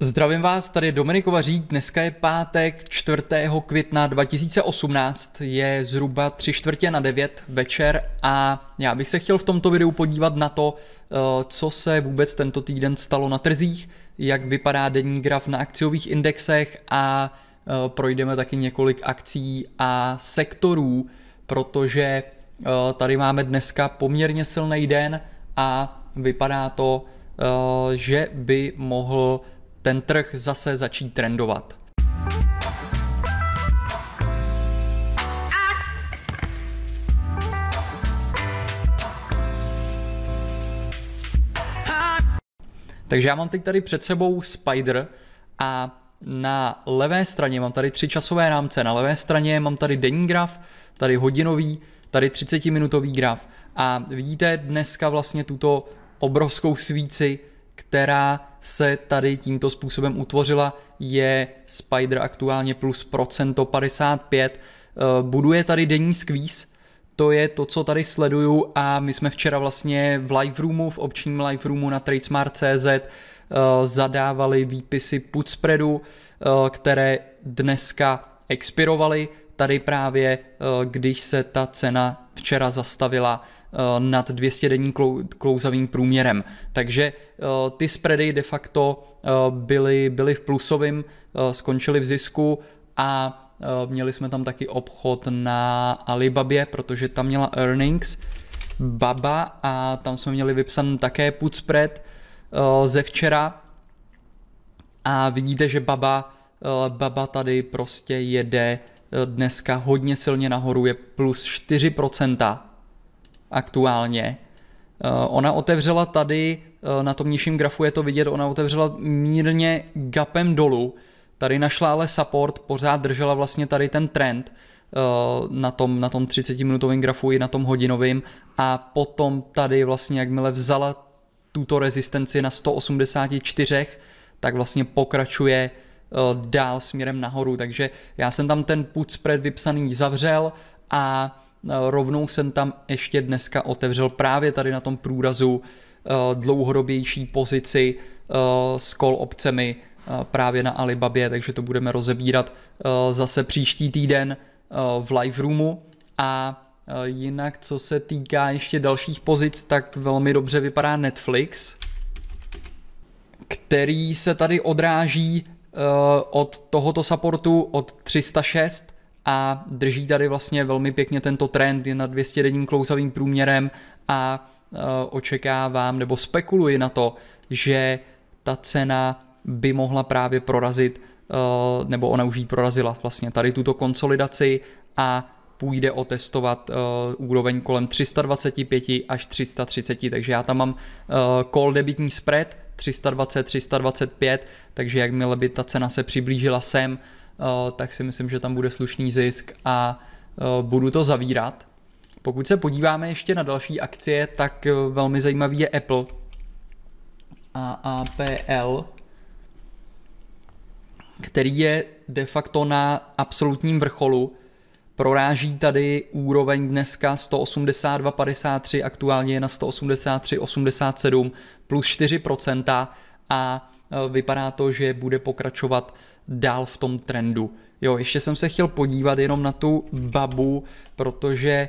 Zdravím vás, tady Dominik Kovařík, dneska je pátek 4. května 2018, je zhruba 3 čtvrtě na 9 večer a já bych se chtěl v tomto videu podívat na to, eh, co se vůbec tento týden stalo na trzích, jak vypadá denní graf na akciových indexech a eh, projdeme taky několik akcí a sektorů, protože eh, tady máme dneska poměrně silný den a vypadá to, že by mohl ten trh zase začít trendovat. Takže já mám teď tady před sebou Spider a na levé straně mám tady tři časové rámce. Na levé straně mám tady denní graf, tady hodinový, tady 30 minutový graf. A vidíte dneska vlastně tuto obrovskou svíci která se tady tímto způsobem utvořila, je Spider aktuálně plus procento 55. Eh, buduje tady denní skvíz, to je to, co tady sleduju a my jsme včera vlastně v live roomu, v občním live roomu na tradesmart.cz eh, zadávali výpisy put spreadu, eh, které dneska expirovaly. Tady právě, když se ta cena včera zastavila Eh, nad 200 denní klouzavým průměrem. Takže eh, ty spready de facto eh, byly, byly v plusovém, skončily v zisku a měli jsme tam taky obchod na Alibabě, protože tam měla earnings Baba a tam jsme měli vypsan také put spread ze včera a vidíte, že Baba, Baba tady prostě jede dneska hodně silně nahoru, je plus 4%, aktuálně. Eh, ona otevřela tady, eh, na tom nižším grafu je to vidět, ona otevřela mírně gapem dolů, tady našla ale support, pořád držela vlastně tady ten trend eh, na tom, na tom 30 minutovém grafu i na tom hodinovém a potom tady vlastně jakmile vzala tuto rezistenci na 184, tak vlastně pokračuje dál směrem nahoru, takže já jsem tam ten put spread vypsaný zavřel a rovnou jsem tam ještě dneska otevřel právě tady na tom průrazu eh, dlouhodobější pozici eh, s call opcemi eh, právě na Alibabě, takže to budeme rozebírat zase příští týden v live roomu a jinak co se týká ještě dalších pozic, tak velmi dobře vypadá Netflix, který se tady odráží od tohoto supportu od 306 a drží tady vlastně velmi pěkně tento trend, je na 200 denním klouzavým průměrem a e, očekávám nebo spekuluji na to, že ta cena by mohla právě prorazit, e, nebo ona už ji prorazila vlastně tady tuto konsolidaci a půjde otestovat e, úroveň kolem 325 až 330, takže já tam mám call debitní spread 320, 325, takže jakmile by ta cena se přiblížila sem, Eh, tak si myslím, že tam bude slušný zisk a eh, budu to zavírat. Pokud se podíváme ještě na další akcie, tak eh, velmi zajímavý je Apple. AAPL, který je de facto na absolutním vrcholu. Proráží tady úroveň dneska 182,53, aktuálně je na 183,87 plus 4% a vypadá to, že bude pokračovat dál v tom trendu. Jo, ještě jsem se chtěl podívat jenom na tu babu, protože eh,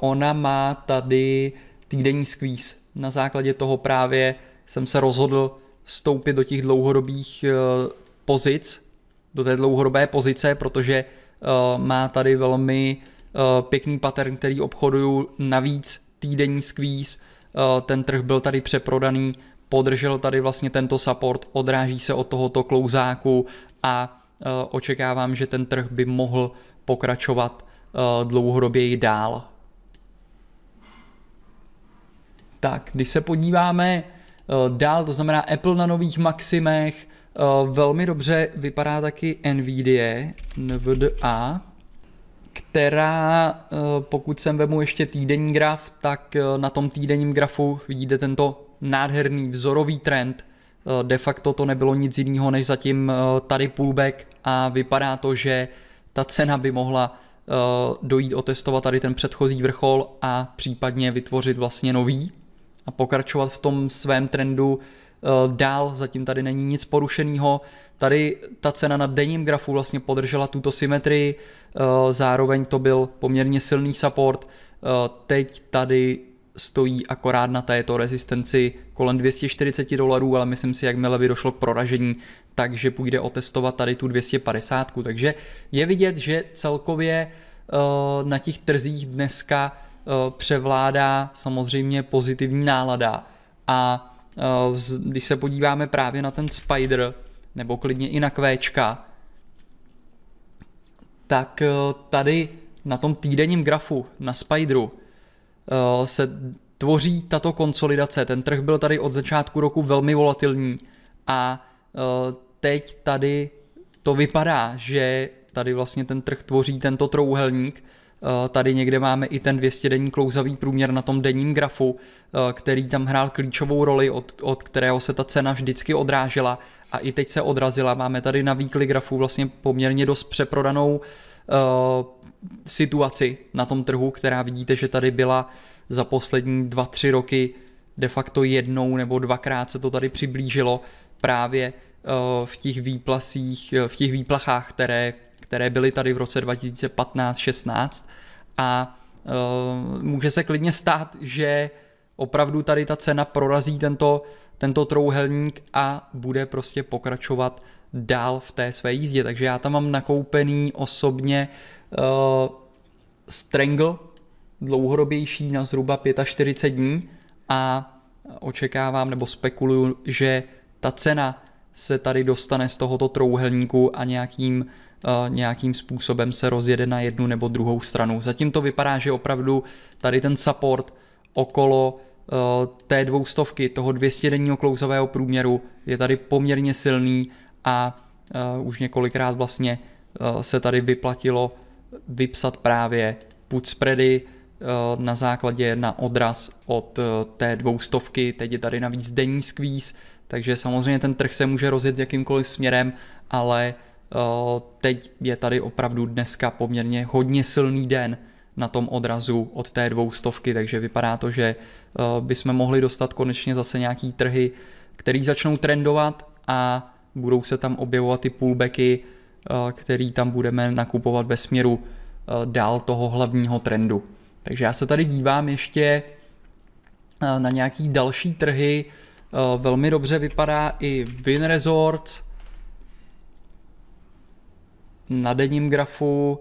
ona má tady týdenní skvíz. Na základě toho právě jsem se rozhodl vstoupit do těch dlouhodobých eh, pozic, do té dlouhodobé pozice, protože eh, má tady velmi pěkný pattern, který obchoduju navíc týdenní skvíz. Ten trh byl tady přeprodaný podržel tady vlastně tento support, odráží se od tohoto klouzáku a eh, očekávám, že ten trh by mohl pokračovat eh, dlouhodoběji dál. Tak, když se podíváme eh, dál, to znamená Apple na nových maximech, velmi dobře vypadá taky NVIDIA, NVDA, která, pokud sem vemu ještě týdenní graf, tak na tom týdenním grafu vidíte tento nádherný vzorový trend. Eh, de facto to nebylo nic jiného než zatím eh, tady pullback a vypadá to, že ta cena by mohla eh, dojít otestovat tady ten předchozí vrchol a případně vytvořit vlastně nový a pokračovat v tom svém trendu dál, zatím tady není nic porušeného. Tady ta cena na denním grafu vlastně podržela tuto symetrii, zároveň to byl poměrně silný support, teď tady stojí akorát na této rezistenci kolem 240 dolarů, ale myslím si, jakmile by došlo k proražení, takže půjde otestovat tady tu 250. Takže je vidět, že celkově eh, na těch trzích dneska eh, převládá samozřejmě pozitivní nálada a eh, když se podíváme právě na ten Spider, nebo klidně i na Kvéčka, tak tady na tom týdenním grafu na Spideru Eh, se tvoří tato konsolidace. Ten trh byl tady od začátku roku velmi volatilní a eh, teď tady to vypadá, že tady vlastně ten trh tvoří tento trouhelník Eh, tady někde máme i ten 200 denní klouzavý průměr na tom denním grafu, eh, který tam hrál klíčovou roli, od, od kterého se ta cena vždycky odrážela a i teď se odrazila. Máme tady na výkly grafu vlastně poměrně dost přeprodanou eh, situaci na tom trhu, která vidíte, že tady byla za poslední 2-3 roky de facto jednou nebo dvakrát se to tady přiblížilo právě v těch výplasích, v těch výplachách, které které byly tady v roce 2015-16 a uh, může se klidně stát, že opravdu tady ta cena prorazí tento, tento trouhelník a bude prostě pokračovat dál v té své jízdě. Takže já tam mám nakoupený osobně uh, Strangle, dlouhodobější na zhruba 45 dní a očekávám nebo spekuluju, že ta cena se tady dostane z tohoto trouhelníku a nějakým nějakým způsobem se rozjede na jednu nebo druhou stranu. Zatím to vypadá, že opravdu tady ten support okolo té dvoustovky, toho 200 denního klouzového průměru je tady poměrně silný a už několikrát vlastně se tady vyplatilo vypsat právě put spready na základě na odraz od té dvoustovky, teď je tady navíc denní squeeze, takže samozřejmě ten trh se může rozjet jakýmkoliv směrem, ale uh, Eh, teď je tady opravdu dneska poměrně hodně silný den na tom odrazu od té dvoustovky, takže vypadá to, že eh, bychom mohli dostat konečně zase nějaký trhy, který začnou trendovat a budou se tam objevovat ty pullbacky, eh, který tam budeme nakupovat ve směru dál toho hlavního trendu. Takže já se tady dívám ještě na nějaký další trhy. Velmi dobře vypadá i Win Resorts, na denním grafu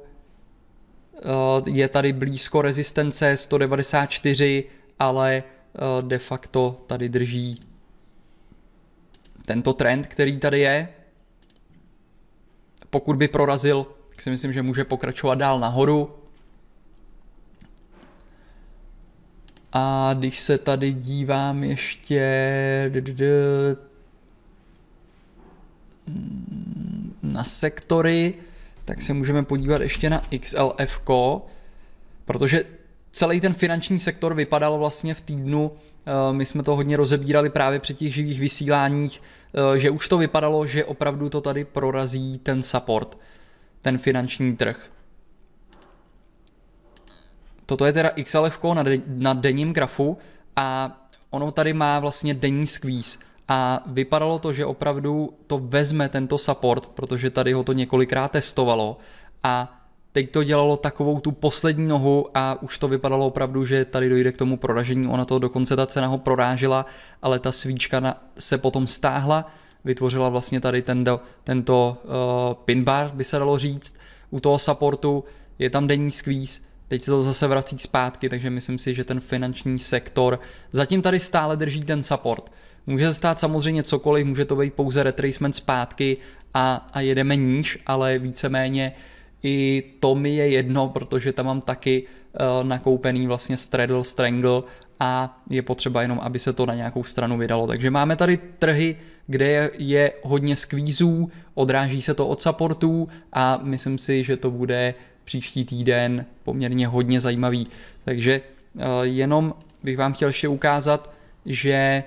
eh, je tady blízko rezistence 194, ale eh, de facto tady drží tento trend, který tady je. Pokud by prorazil, tak si myslím, že může pokračovat dál nahoru. A když se tady dívám ještě mm, na sektory, tak se můžeme podívat ještě na XLF, protože celý ten finanční sektor vypadal vlastně v týdnu, eh, my jsme to hodně rozebírali právě při těch živých vysíláních, eh, že už to vypadalo, že opravdu to tady prorazí ten support, ten finanční trh. Toto je teda XLF na, de- na denním grafu a ono tady má vlastně denní squeeze a vypadalo to, že opravdu to vezme tento support, protože tady ho to několikrát testovalo a teď to dělalo takovou tu poslední nohu a už to vypadalo opravdu, že tady dojde k tomu proražení, ona to dokonce ta cena ho prorážila, ale ta svíčka na, se potom stáhla, vytvořila vlastně tady tento, tento uh, eh, pinbar, by se dalo říct, u toho supportu, je tam denní squeeze, teď se to zase vrací zpátky, takže myslím si, že ten finanční sektor zatím tady stále drží ten support. Může se stát samozřejmě cokoliv, může to být pouze retracement zpátky a, a jedeme níž, ale víceméně i to mi je jedno, protože tam mám taky uh, nakoupený vlastně straddle, strangle a je potřeba jenom, aby se to na nějakou stranu vydalo. Takže máme tady trhy, kde je, je hodně skvízů, odráží se to od supportů a myslím si, že to bude příští týden poměrně hodně zajímavý. Takže uh, jenom bych vám chtěl ještě ukázat, že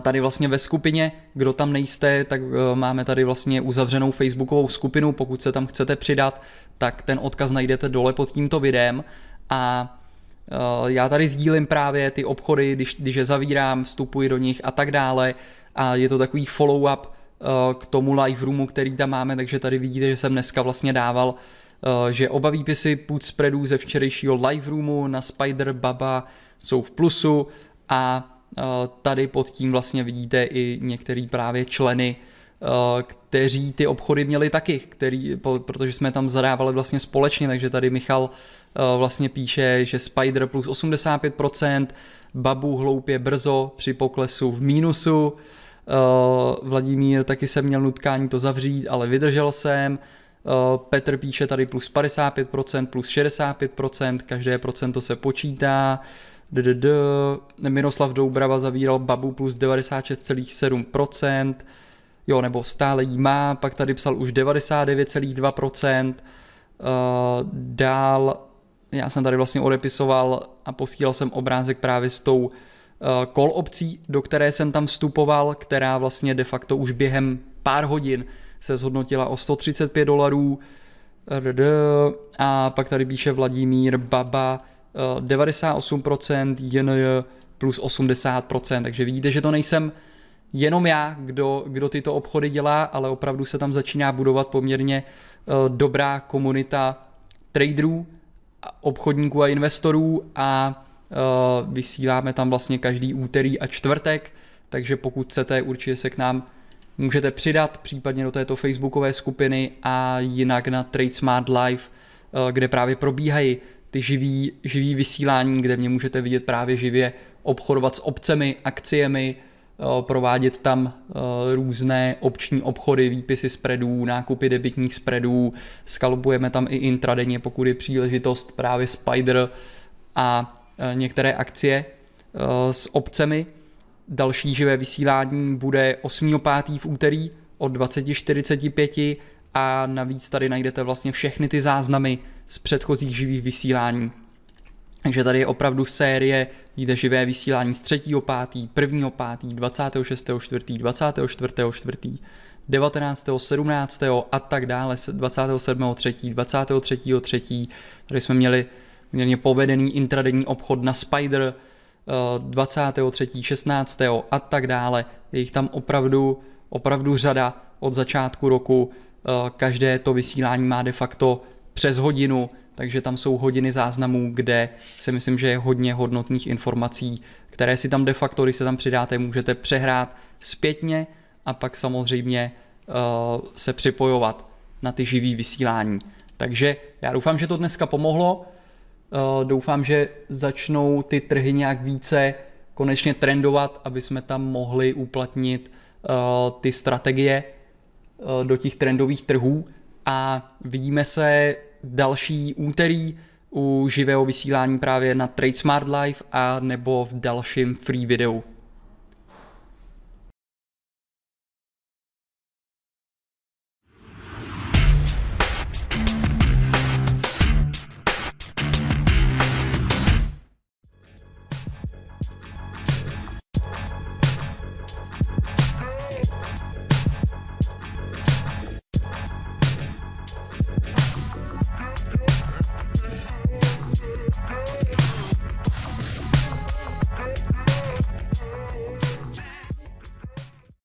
tady vlastně ve skupině, kdo tam nejste, tak e, máme tady vlastně uzavřenou facebookovou skupinu, pokud se tam chcete přidat, tak ten odkaz najdete dole pod tímto videem a e, já tady sdílím právě ty obchody, když, když je zavírám, vstupuji do nich a tak dále a je to takový follow-up e, k tomu live roomu, který tam máme, takže tady vidíte, že jsem dneska vlastně dával že oba výpisy put spreadů ze včerejšího live roomu na Spider Baba jsou v plusu a Eh, tady pod tím vlastně vidíte i některý právě členy, eh, kteří ty obchody měli taky, který, protože jsme tam zadávali vlastně společně, takže tady Michal eh, vlastně píše, že Spider plus 85%, Babu hloupě brzo při poklesu v mínusu, Vladimír taky se měl nutkání to zavřít, ale vydržel jsem, Petr píše tady plus 55%, plus 65%, každé procento se počítá, DDD, Miroslav Doubrava zavíral Babu plus 96,7%, jo, nebo stále jí má, pak tady psal už 99,2%, uh, eh, dál já jsem tady vlastně odepisoval a posílal jsem obrázek právě s tou eh, kol uh, opcí, do které jsem tam vstupoval, která vlastně de facto už během pár hodin se zhodnotila o 135 dolarů. A pak tady píše Vladimír Baba, 98% eh, JNJ plus 80%, takže vidíte, že to nejsem jenom já, kdo, kdo tyto obchody dělá, ale opravdu se tam začíná budovat poměrně eh, dobrá komunita traderů, obchodníků a investorů a eh, vysíláme tam vlastně každý úterý a čtvrtek, takže pokud chcete, určitě se k nám můžete přidat, případně do této facebookové skupiny a jinak na Trade Smart Live, kde právě probíhají ty živý, živý vysílání, kde mě můžete vidět právě živě obchodovat s obcemi, akciemi, eh, provádět tam eh, různé obční obchody, výpisy spreadů, nákupy debitních spreadů, skalopujeme tam i intradenně, pokud je příležitost právě Spider a eh, některé akcie s obcemi. Další živé vysílání bude 8.5. v úterý od 20.45 a navíc tady najdete vlastně všechny ty záznamy z předchozích živých vysílání. Takže tady je opravdu série, jde živé vysílání z 3. 5., 1. 5., 26. 4., 24. 4., 19. 17. a tak dále, 27. 3., 23. 3. Tady jsme měli měrně povedený intradenní obchod na Spider, 23. Eh, 16. a tak dále. Je jich tam opravdu, opravdu řada od začátku roku. Eh, každé to vysílání má de facto přes hodinu, takže tam jsou hodiny záznamů, kde si myslím, že je hodně hodnotných informací, které si tam de facto, když se tam přidáte, můžete přehrát zpětně a pak samozřejmě eh, se připojovat na ty živý vysílání. Takže já doufám, že to dneska pomohlo. Eh, doufám, že začnou ty trhy nějak více konečně trendovat, aby jsme tam mohli uplatnit ty strategie, Eh, do těch trendových trhů a vidíme se další úterý u živého vysílání právě na Trade Smart Live a nebo v dalším free videu.